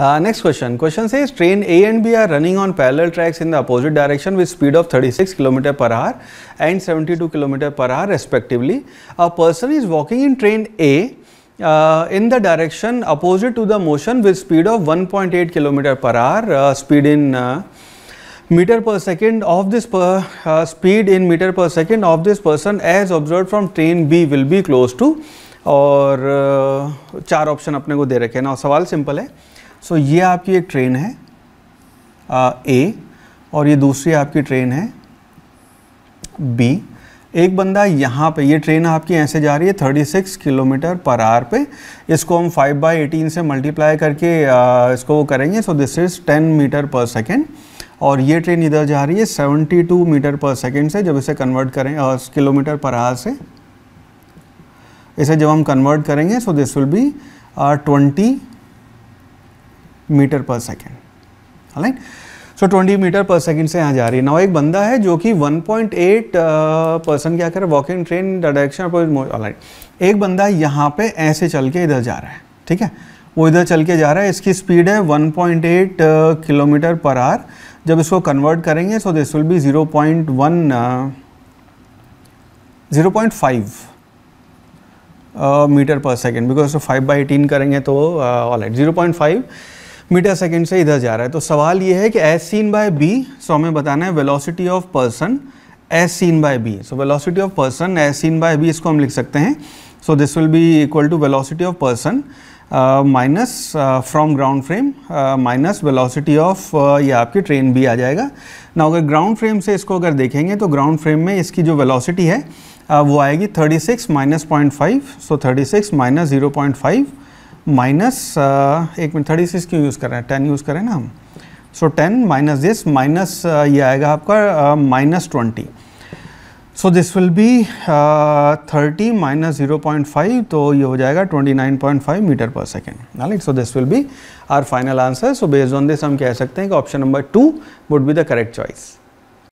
next question question से train A and B are running on parallel tracks in the opposite direction with speed of 36 kilometre per hour and 72 kilometre per hour respectively a person is walking in train A in the direction opposite to the motion with speed of 1.8 kilometre per hour speed in metre per second of this speed in metre per second of this person as observe from train B will be close to और चार option अपने को दे रखे हैं ना सवाल simple है सो so, ये आपकी एक ट्रेन है आ, ए और ये दूसरी आपकी ट्रेन है बी एक बंदा यहाँ पे ये ट्रेन आपकी ऐसे जा रही है 36 किलोमीटर पर आर पे इसको हम 5 बाई एटीन से मल्टीप्लाई करके आ, इसको वो करेंगे so this is 10 metre per second और ये ट्रेन इधर जा रही है 72 मीटर पर सेकेंड से जब इसे कन्वर्ट करें किलोमीटर पर आर से इसे जब हम कन्वर्ट करेंगे so this will be twenty metre per second है सो 20 मीटर पर सेकंड से यहाँ जा रही है ना एक बंदा है जो कि 1.8 परसेंट uh, क्या कर वॉक ट्रेन डायरेक्शन राइट एक बंदा यहाँ पे ऐसे चल के इधर जा रहा है ठीक है वो इधर चल के जा रहा है इसकी स्पीड है 1.8 किलोमीटर पर आर जब इसको कन्वर्ट करेंगे so this will be 0.1 0.5 metre per second because five by eighteen करेंगे तो all right zero point five metre second से इधर जा रहा है तो सवाल ये है कि as seen by B so हमें बताना है velocity of person as seen by B so velocity of person as seen by B इसको हम लिख सकते हैं so this will be equal to velocity of person minus from ground frame minus velocity of ये आपकी train भी आ जाएगा ना अगर ग्राउंड फ्रेम से इसको अगर देखेंगे तो ग्राउंड फ्रेम में इसकी जो वेलोसिटी है uh, वो आएगी 36 six minus point five so thirty six minus zero point five minus एक मिनट थर्टी सिक्स क्यों यूज़ कर रहे हैं टेन यूज़ करें ना हम so ten minus this minus ये आएगा आपका minus twenty so this will be thirty minus zero point five तो ये हो जाएगा twenty nine point five metre per second right so this will be our final answer so based on this हम कह सकते हैं कि option number two would be the correct choice